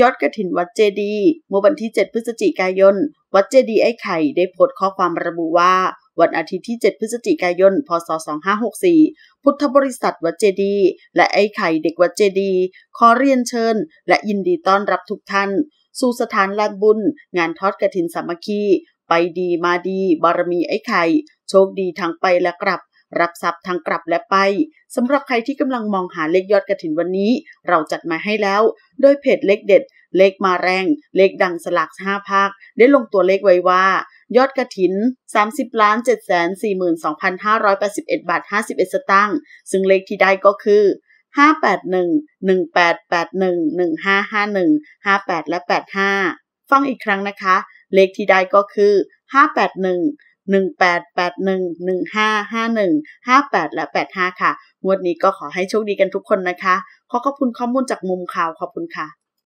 ยอดกระถินวัดเจดีเมื่อวันที่ 7 พฤศจิกายนวัดเจดีไอ้ไข่ได้โพสต์ข้อความระบุว่า วันอาทิตย์ที่ 7 พฤศจิกายน พศ 2564 พุทธบริษัทวัดเจดี และไอ้ไข่เด็กวัดเจดี ขอเรียนเชิญ และยินดีต้อนรับทุกท่าน สู่สถานลานบุญงานทอดกระถินสามัคคี ไปดีมาดีบารมีไอ้ไข่โชคดีทั้งไปและกลับรับทรัพย์ทั้งกลับและไปสำหรับใครที่กำลังมองหาเลขยอดกระถินวันนี้ เราจัดมาให้แล้ว โดยเพจเลขเด็ด เลขมาแรง เลขดังสลักาภาค ได้ลงตัวเลขไว้ว่า ยอดกระถิน 30ล้าน742,581 บาท51สตางค์ซึ่งเลขที่ได้ก็คือห้าแปดหนึ่งหนึ่งแปดแปดหนึ่งหนึ่งห้าห้าหนึ่งห้าแปดและแปดห้าฟังอีกครั้งนะคะ เลขที่ได้ก็คือห้าแปดหนึ่ง1881 1551 58 และ 85 ค่ะ งวดนี้ก็ขอให้โชคดีกันทุกคนนะคะขอขอบคุณข้อมูลจากมุมข่าวขอบคุณค่ะ